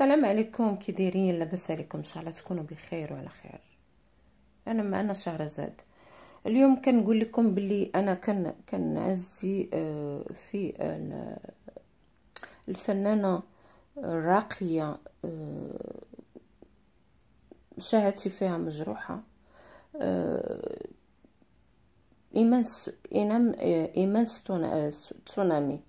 السلام عليكم كي دايرين لاباس عليكم ان شاء الله تكونوا بخير وعلى خير انا ما انا شهرزاد اليوم كنقول لكم بلي انا كن كنعزي آه، في الفنانه الراقيه آه، شهادتي فيها مجروحه آه، ايمان ايمان ستونامي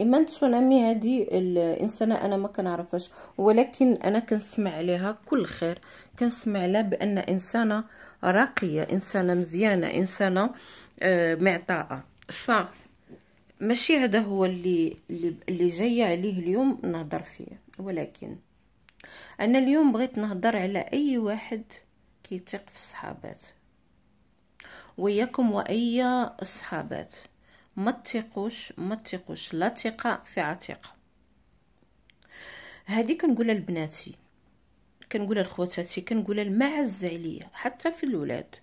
اما تسونامي هذه الانسانه انا ما كنعرفهاش ولكن انا كنسمع عليها كل خير كنسمع عليها بان انسانه راقيه انسانه مزيانه انسانه آه، معطاءه ف ماشي هذا هو اللي اللي جاي عليه اليوم نهضر فيه ولكن انا اليوم بغيت نهضر على اي واحد كيثق في الصحابات وياكم واي الصحابات ما تثقوش ما تثقوش لا ثقه في عتيقه هذه كنقولها لبناتي كنقولها لخواتاتي كنقولها المعز عليا حتى في الولاد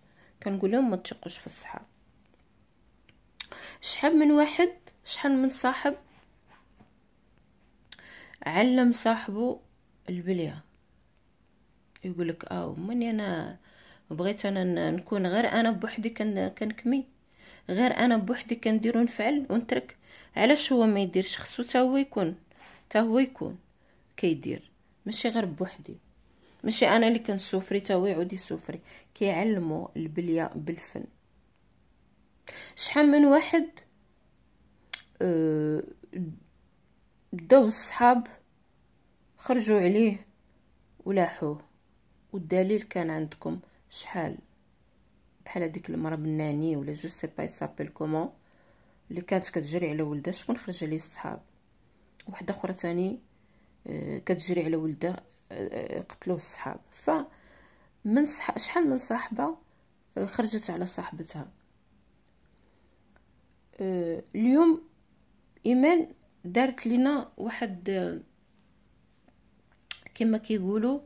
كنقول لهم ما تثقوش في الصحاب شحال من واحد شحال من صاحب علم صاحبه البليه يقولك اه ماني انا بغيت انا نكون غير انا بوحدي كنكمي غير انا بوحدي كنديرو نفعل ونترك علاش هو ما يديرش خصو حتى هو يكون حتى هو يكون كيدير ماشي غير بوحدي ماشي انا اللي كنسوفري حتى هو يعود يسوفري كيعلمو البليه بالفن شحال من واحد أه داو الصحاب خرجوا عليه ولاحوه والدليل كان عندكم شحال بحال هذيك المرا بناني ولا جو سي با سابيل كومون اللي كانت كتجري على ولدها شكون خرج عليه الصحاب وحده اخرى ثاني آه، كتجري على ولدها آه، آه، قتلوه الصحاب ف من صح... شحال من صاحبه خرجت على صاحبتها اليوم ايمان دارت لينا واحد كما كيقولوا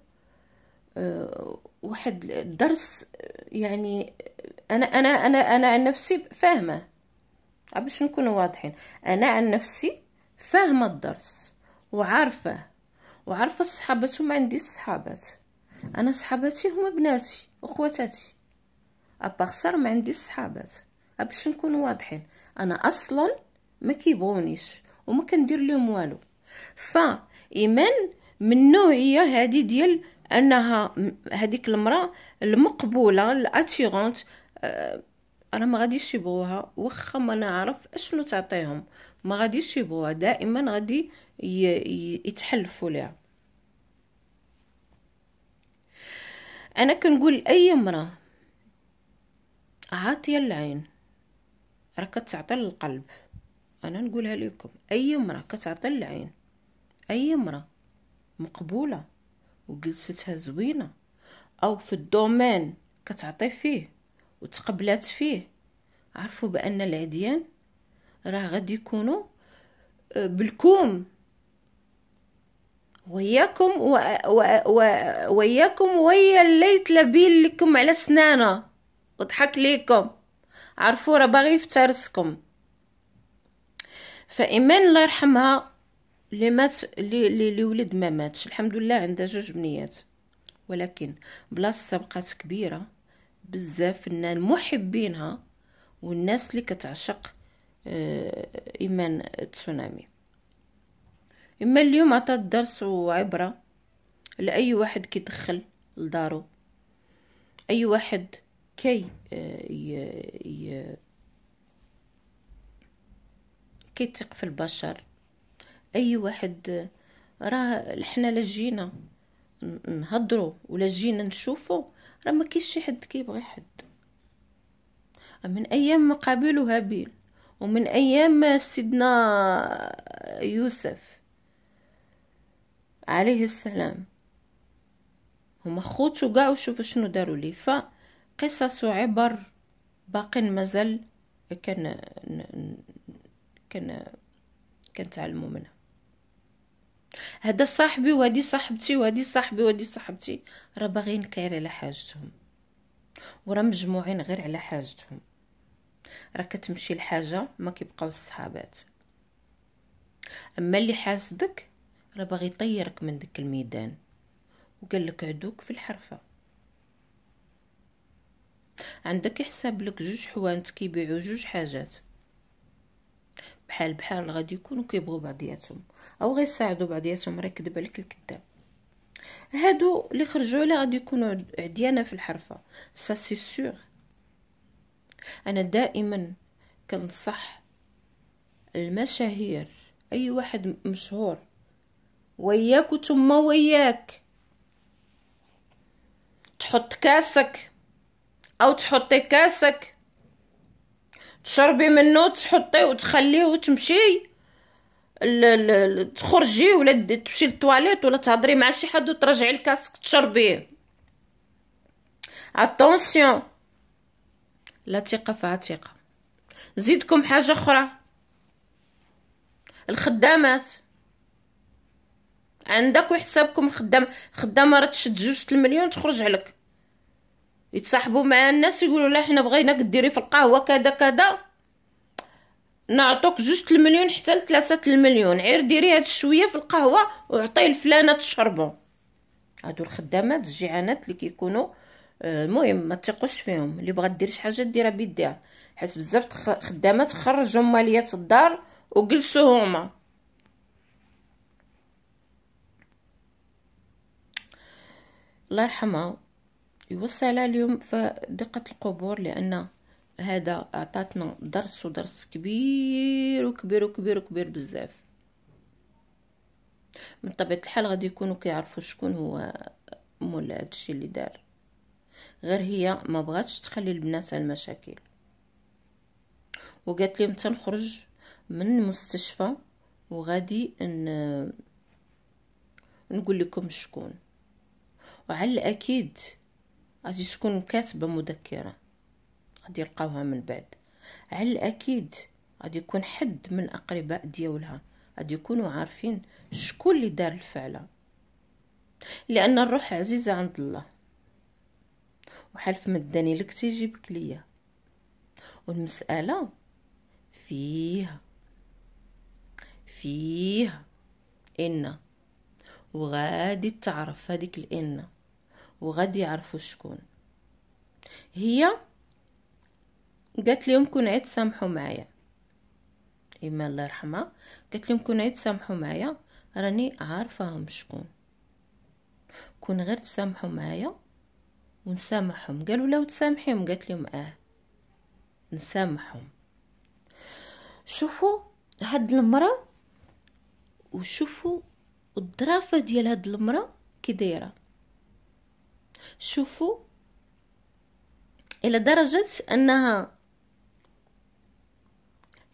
واحد الدرس يعني انا انا انا انا عن نفسي فاهمه باش نكونوا واضحين انا عن نفسي فاهمه الدرس وعارفه وعارفه الصحابات وما عندي الصحابات انا صحاباتي هما بناتي وخواتاتي اباغسر ما عندي الصحابات باش نكونوا واضحين انا اصلا ما كيبغونيش وما كندير لهم والو فايمان من نوعيه هذه ديال انها هذيك المراه المقبوله الاتيغونت راه ما غاديش يبغوها واخا ما نعرف اشنو تعطيهم ما غاديش يبغوها دائما غادي يتحلفوا ليها انا كنقول اي امراه عاطيه العين راه كتعطي للقلب انا نقولها لكم اي امراه كتعطي العين اي امراه مقبوله وجلستها زوينه او في الدومين كتعطي فيه وتقبلات فيه عرفوا بان العديان راه غادي يكونوا آه، بالكوم وياكم و... و... و... وياكم ويا الليت لابين لكم على سنانه وضحك ليكم عرفوا راه باغي يفترسكم فايمان الله يرحمها لي مات لي لي, لي ولد ما ماتش الحمد لله عندها جوج بنيات ولكن بلاصتها بقات كبيره بزاف ان محبينها والناس اللي كتعشق آه، ايمان تسونامي اما اليوم عطات درس وعبره لاي واحد كيدخل لدارو اي واحد كي آه، كيثق في البشر اي واحد راه حنا لجينا نهضروا ولا جينا نشوفوا راه ما كاينش شي حد كيبغي حد من ايام قابيل وهابيل ومن ايام سيدنا يوسف عليه السلام هما خوتو كاع وشوفوا شنو داروا ف قصص وعبر باقي مازال كان كان كنتعلموا منها هذا صاحبي وهذه صاحبتي وهذه صاحبي وهذه صاحبتي راه باغيين كاير على حاجتهم وراه مجموعين غير على حاجتهم راه كتمشي الحاجه ما كيبقاو الصحابات اما اللي حاسدك راه باغي يطيرك من داك الميدان وقال لك عدوك في الحرفه عندك حساب لك جوج حوانت كيبيعوا جوج حاجات بحال بحال غادي يكونوا كيبغوا بعضياتهم او غيساعدوا بعضياتهم راه كذب عليك الكذاب هادو اللي خرجوا لي غادي يكونوا عديانه في الحرفه سا سي سور انا دائما كنصح المشاهير اي واحد مشهور وياك وتما وياك تحط كاسك او تحطي كاسك تشربي منه تحطيه وتخليه وتمشي تخرجي ولا تمشي للطواليت ولا تهضري مع شي حد وترجعي الكاسك تشربيه اتونسيون لا ثقه فعتيقه نزيدكم حاجه اخرى الخدامات عندك وحسابكم خدام خدامه راه تشد جوج المليون تخرج عليك يتصاحبوا مع الناس يقولوا لا حنا بغيناك ديري في القهوه كذا كذا نعطوك جوج المليون حتى لثلاثة المليون عير ديري هاد الشويه في القهوه وعطيه لفلانه تشربو هادو الخدامات الجيعانات اللي كيكونوا آه، المهم ما تيقوش فيهم اللي بغات دير شي حاجه ديرها بيديها حيت بزاف خدامات خرجوا ماليات الدار وجلسوا هما الله يرحمها يوصي على اليوم فدقة القبور لأن هذا عطاتنا درس ودرس كبير وكبير وكبير وكبير بزاف من طبيعة الحال غادي يكونوا كيعرفوا شكون هو مول هادشي اللي دار غير هي ما بغاتش تخلي البنات على المشاكل وقالت لهم تنخرج من المستشفى وغادي ان نقول لكم شكون وعلى الاكيد غادي تكون كاتبه مذكره غادي يلقاوها من بعد على الاكيد غادي يكون حد من الاقرباء ديالها غادي يكونوا عارفين شكون اللي دار الفعله لان الروح عزيزه عند الله وحلف مداني لك تيجيبك ليا والمساله فيها فيها ان وغادي تعرف هذيك الان وغادي يعرفوا شكون هي قالت لهم كون عيد سامحوا معايا اما الله يرحمها قالت لهم كون عيد سامحوا معايا راني عارفاهم شكون كون غير تسامحوا معايا ونسامحهم قالوا لو تسامحيهم قالت لهم اه نسامحهم شوفوا هاد المراه وشوفوا الظرافه ديال هاد المراه كي دايره شوفوا الى درجة انها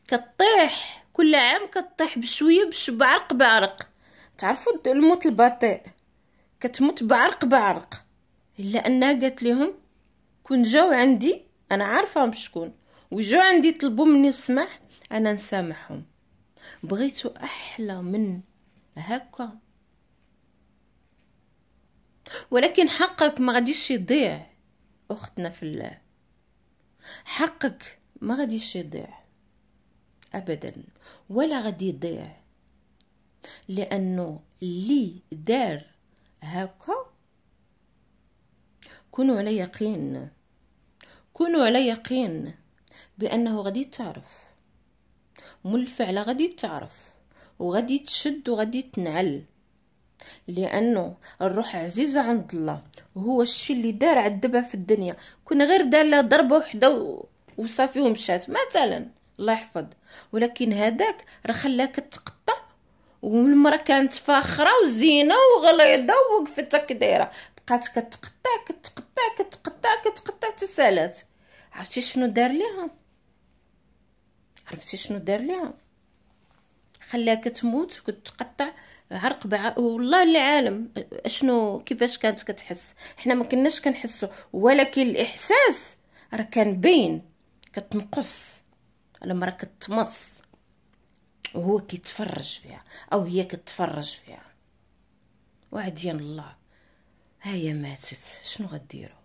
كطيح كل عام كطيح بشوية بش بعرق بعرق تعرفوا الموت البطيء كتموت بعرق بعرق الا انها قالت لهم كون جاو عندي انا عارفاهم شكون وجاو عندي طلبوا مني السماح انا نسامحهم بغيتو احلى من هكا ولكن حقك ما غاديش يضيع اختنا في الله حقك ما غاديش يضيع ابدا ولا غادي يضيع لانه اللي دار هكا كونوا على يقين كونوا على يقين بانه غادي تعرف مول الفعل غادي تعرف وغادي تشد وغادي تنعل لانه الروح عزيزه عند الله وهو الشيء اللي دار عذبها في الدنيا كون غير دار لها ضربه وحده وصافي ومشات مثلا الله يحفظ ولكن هذاك راه خلاها كتقطع والمراه كانت فاخره وزينه وغليظه ووقفت كدايره بقات كتقطع كتقطع كتقطع كتقطع تسالات عرفتي شنو دار ليها عرفتي شنو دار ليها خلاك تموت كنت تقطع عرق بع... والله عالم اشنو كيفاش كانت كتحس حنا ما كناش كنحسو ولكن الاحساس راه كان باين كتنقص لما راه كتمص وهو كيتفرج فيها او هي كتفرج فيها وعديان الله هيا ماتت شنو غديرو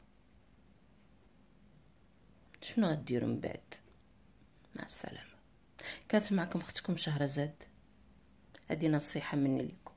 شنو غديرو من بعد مع السلامه كانت معكم اختكم شهرزاد هذه نصيحه مني لكم